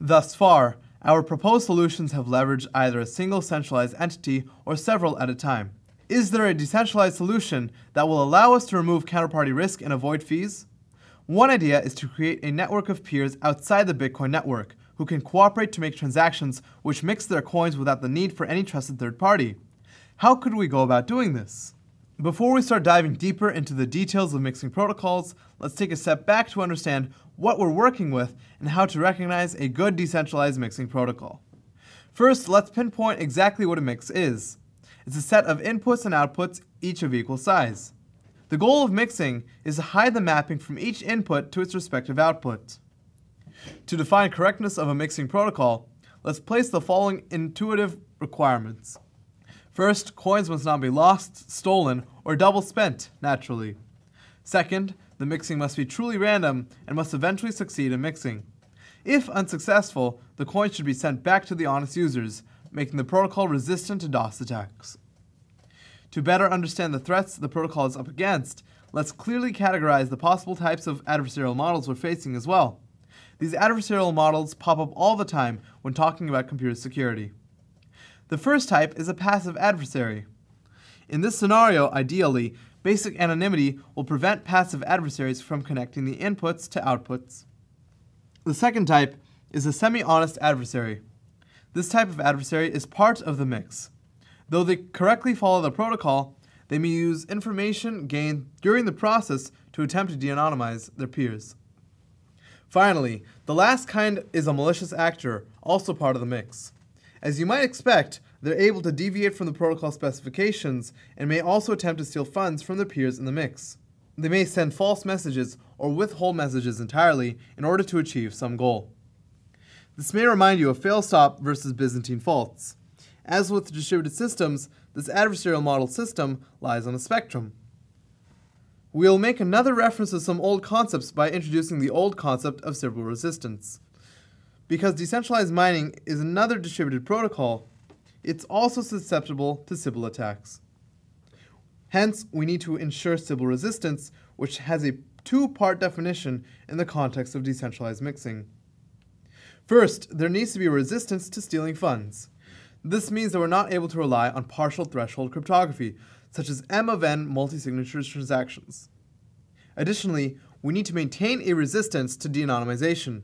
Thus far, our proposed solutions have leveraged either a single centralized entity or several at a time. Is there a decentralized solution that will allow us to remove counterparty risk and avoid fees? One idea is to create a network of peers outside the Bitcoin network who can cooperate to make transactions which mix their coins without the need for any trusted third party. How could we go about doing this? Before we start diving deeper into the details of mixing protocols, let's take a step back to understand what we're working with and how to recognize a good decentralized mixing protocol. First, let's pinpoint exactly what a mix is. It's a set of inputs and outputs, each of equal size. The goal of mixing is to hide the mapping from each input to its respective output. To define correctness of a mixing protocol, let's place the following intuitive requirements. First, coins must not be lost, stolen, or double spent, naturally. Second, the mixing must be truly random and must eventually succeed in mixing. If unsuccessful, the coins should be sent back to the honest users, making the protocol resistant to DOS attacks. To better understand the threats the protocol is up against, let's clearly categorize the possible types of adversarial models we're facing as well. These adversarial models pop up all the time when talking about computer security. The first type is a passive adversary. In this scenario, ideally, basic anonymity will prevent passive adversaries from connecting the inputs to outputs. The second type is a semi-honest adversary. This type of adversary is part of the mix. Though they correctly follow the protocol, they may use information gained during the process to attempt to de-anonymize their peers. Finally, the last kind is a malicious actor, also part of the mix. As you might expect, they're able to deviate from the protocol specifications and may also attempt to steal funds from their peers in the mix. They may send false messages or withhold messages entirely in order to achieve some goal. This may remind you of failstop versus Byzantine faults. As with distributed systems, this adversarial model system lies on a spectrum. We'll make another reference to some old concepts by introducing the old concept of civil resistance. Because decentralized mining is another distributed protocol, it's also susceptible to Sybil attacks. Hence, we need to ensure Sybil resistance, which has a two-part definition in the context of decentralized mixing. First, there needs to be resistance to stealing funds. This means that we're not able to rely on partial threshold cryptography, such as M of N multi-signature transactions. Additionally, we need to maintain a resistance to de-anonymization.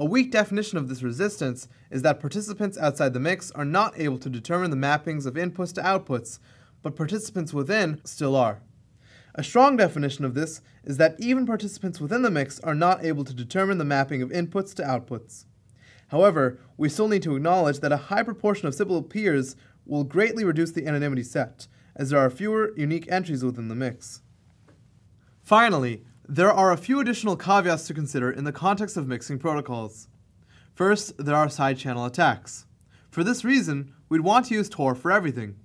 A weak definition of this resistance is that participants outside the mix are not able to determine the mappings of inputs to outputs, but participants within still are. A strong definition of this is that even participants within the mix are not able to determine the mapping of inputs to outputs. However, we still need to acknowledge that a high proportion of Sybil peers will greatly reduce the anonymity set, as there are fewer unique entries within the mix. Finally, there are a few additional caveats to consider in the context of mixing protocols. First, there are side channel attacks. For this reason, we'd want to use Tor for everything.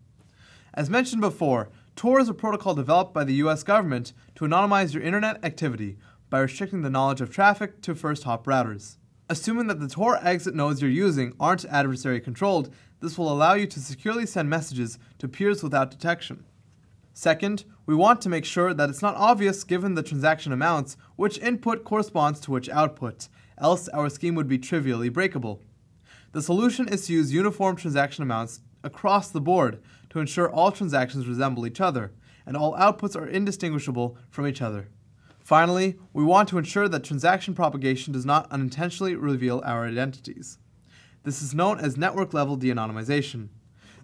As mentioned before, Tor is a protocol developed by the US government to anonymize your internet activity by restricting the knowledge of traffic to first hop routers. Assuming that the Tor exit nodes you're using aren't adversary controlled, this will allow you to securely send messages to peers without detection. Second, we want to make sure that it's not obvious given the transaction amounts which input corresponds to which output, else our scheme would be trivially breakable. The solution is to use uniform transaction amounts across the board to ensure all transactions resemble each other, and all outputs are indistinguishable from each other. Finally, we want to ensure that transaction propagation does not unintentionally reveal our identities. This is known as network level de anonymization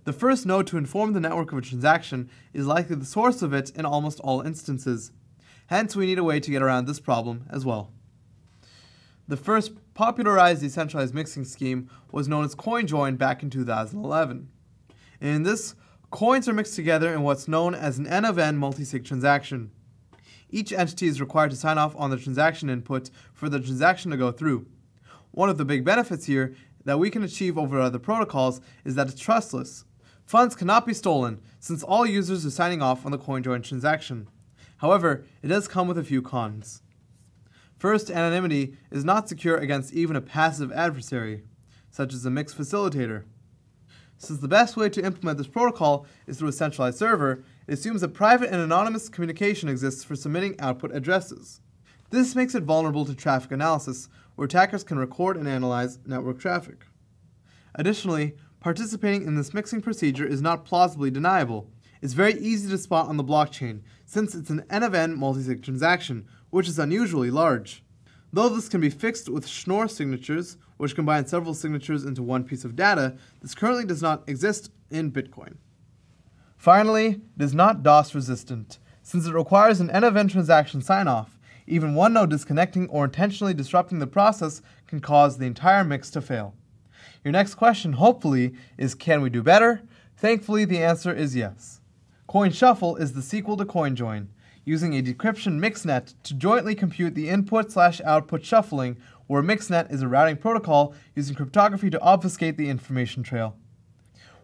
the first node to inform the network of a transaction is likely the source of it in almost all instances. Hence, we need a way to get around this problem as well. The first popularized decentralized mixing scheme was known as CoinJoin back in 2011. In this, coins are mixed together in what's known as an N of N multisig transaction. Each entity is required to sign off on the transaction input for the transaction to go through. One of the big benefits here that we can achieve over other protocols is that it's trustless. Funds cannot be stolen, since all users are signing off on the CoinJoin transaction. However, it does come with a few cons. First, anonymity is not secure against even a passive adversary, such as a mixed facilitator. Since the best way to implement this protocol is through a centralized server, it assumes that private and anonymous communication exists for submitting output addresses. This makes it vulnerable to traffic analysis, where attackers can record and analyze network traffic. Additionally, participating in this mixing procedure is not plausibly deniable. It's very easy to spot on the blockchain, since it's an N of N multisig transaction, which is unusually large. Though this can be fixed with Schnorr signatures, which combine several signatures into one piece of data, this currently does not exist in Bitcoin. Finally, it is not DOS resistant, since it requires an N of N transaction sign-off. Even one node disconnecting or intentionally disrupting the process can cause the entire mix to fail. Your next question, hopefully, is can we do better? Thankfully, the answer is yes. Coin Shuffle is the sequel to CoinJoin, using a decryption mixnet to jointly compute the input slash output shuffling, where mixnet is a routing protocol using cryptography to obfuscate the information trail.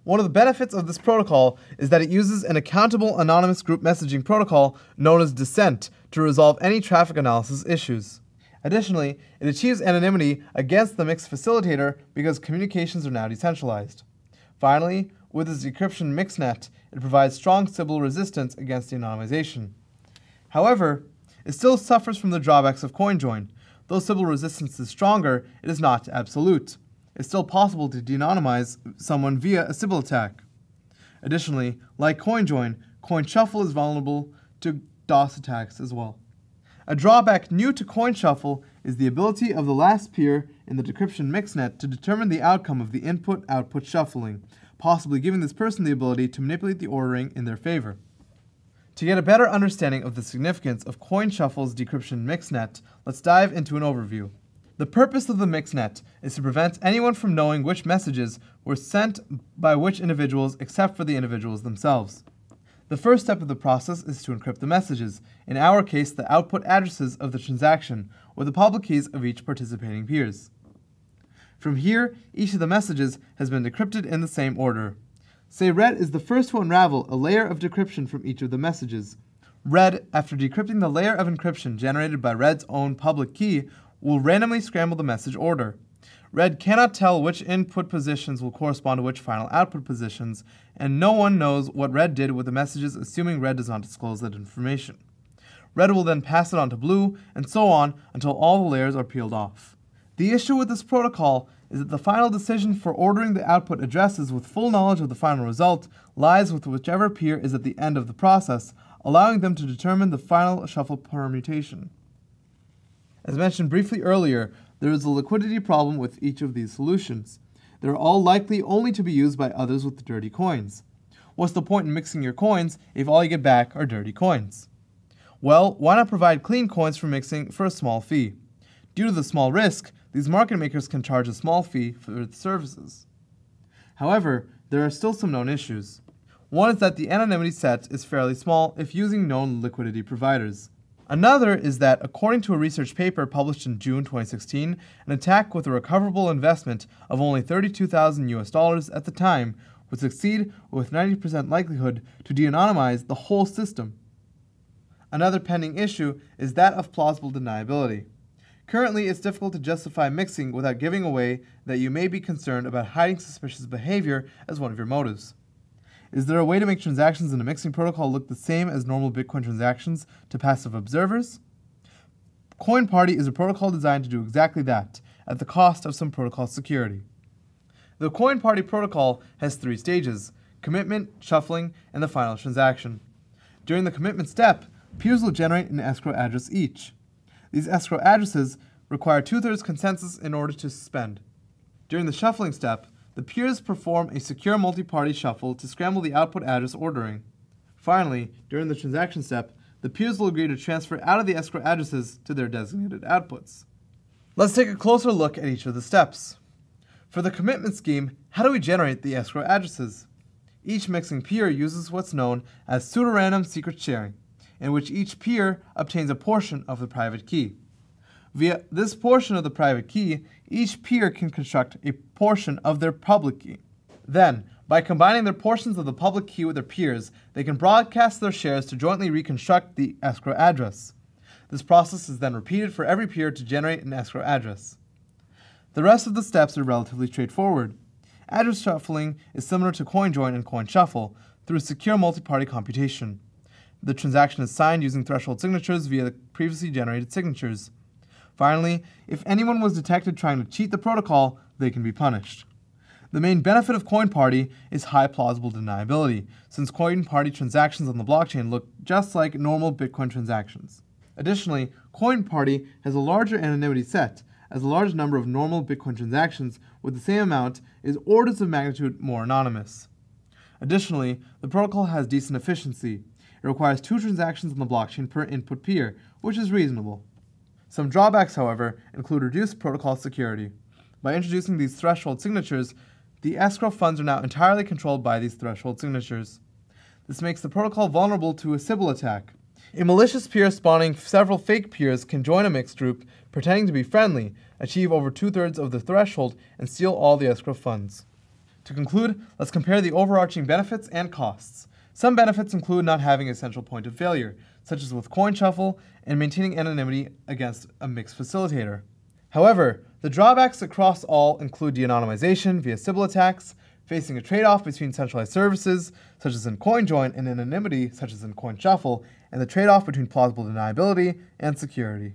One of the benefits of this protocol is that it uses an accountable anonymous group messaging protocol known as Descent to resolve any traffic analysis issues. Additionally, it achieves anonymity against the MIX facilitator because communications are now decentralized. Finally, with its decryption MIXNet, it provides strong Sybil resistance against anonymization. However, it still suffers from the drawbacks of CoinJoin. Though Sybil resistance is stronger, it is not absolute. It's still possible to de-anonymize someone via a Sybil attack. Additionally, like CoinJoin, CoinShuffle is vulnerable to DOS attacks as well. A drawback new to coin shuffle is the ability of the last peer in the decryption mixnet to determine the outcome of the input-output shuffling, possibly giving this person the ability to manipulate the ordering in their favor. To get a better understanding of the significance of coin shuffle's decryption mixnet, let's dive into an overview. The purpose of the mixnet is to prevent anyone from knowing which messages were sent by which individuals except for the individuals themselves. The first step of the process is to encrypt the messages, in our case the output addresses of the transaction, or the public keys of each participating peers. From here, each of the messages has been decrypted in the same order. Say red is the first to unravel a layer of decryption from each of the messages. Red, after decrypting the layer of encryption generated by red's own public key, will randomly scramble the message order. Red cannot tell which input positions will correspond to which final output positions, and no one knows what red did with the messages assuming red does not disclose that information. Red will then pass it on to blue, and so on until all the layers are peeled off. The issue with this protocol is that the final decision for ordering the output addresses with full knowledge of the final result lies with whichever peer is at the end of the process, allowing them to determine the final shuffle permutation. As mentioned briefly earlier, there is a liquidity problem with each of these solutions. They're all likely only to be used by others with dirty coins. What's the point in mixing your coins if all you get back are dirty coins? Well, why not provide clean coins for mixing for a small fee? Due to the small risk, these market makers can charge a small fee for their services. However, there are still some known issues. One is that the anonymity set is fairly small if using known liquidity providers. Another is that, according to a research paper published in June 2016, an attack with a recoverable investment of only 32,000 US dollars at the time would succeed with 90% likelihood to de anonymize the whole system. Another pending issue is that of plausible deniability. Currently, it's difficult to justify mixing without giving away that you may be concerned about hiding suspicious behavior as one of your motives. Is there a way to make transactions in a mixing protocol look the same as normal Bitcoin transactions to passive observers? CoinParty is a protocol designed to do exactly that, at the cost of some protocol security. The CoinParty protocol has three stages commitment, shuffling, and the final transaction. During the commitment step, peers will generate an escrow address each. These escrow addresses require two thirds consensus in order to suspend. During the shuffling step, the peers perform a secure multi-party shuffle to scramble the output address ordering. Finally, during the transaction step, the peers will agree to transfer out of the escrow addresses to their designated outputs. Let's take a closer look at each of the steps. For the commitment scheme, how do we generate the escrow addresses? Each mixing peer uses what's known as pseudorandom secret sharing, in which each peer obtains a portion of the private key. Via this portion of the private key, each peer can construct a portion of their public key. Then, by combining their portions of the public key with their peers, they can broadcast their shares to jointly reconstruct the escrow address. This process is then repeated for every peer to generate an escrow address. The rest of the steps are relatively straightforward. Address shuffling is similar to coin join and coin shuffle through secure multi-party computation. The transaction is signed using threshold signatures via the previously generated signatures. Finally, if anyone was detected trying to cheat the protocol, they can be punished. The main benefit of coin party is high plausible deniability, since coin party transactions on the blockchain look just like normal Bitcoin transactions. Additionally, coin party has a larger anonymity set, as a large number of normal Bitcoin transactions with the same amount is orders of magnitude more anonymous. Additionally, the protocol has decent efficiency. It requires two transactions on the blockchain per input peer, which is reasonable. Some drawbacks, however, include reduced protocol security. By introducing these threshold signatures, the escrow funds are now entirely controlled by these threshold signatures. This makes the protocol vulnerable to a Sybil attack. A malicious peer spawning several fake peers can join a mixed group, pretending to be friendly, achieve over two thirds of the threshold, and steal all the escrow funds. To conclude, let's compare the overarching benefits and costs. Some benefits include not having a central point of failure, such as with coin shuffle, and maintaining anonymity against a mixed facilitator. However, the drawbacks across all include de-anonymization via Sybil attacks, facing a trade-off between centralized services, such as in CoinJoin, and anonymity, such as in CoinShuffle, and the trade-off between plausible deniability and security.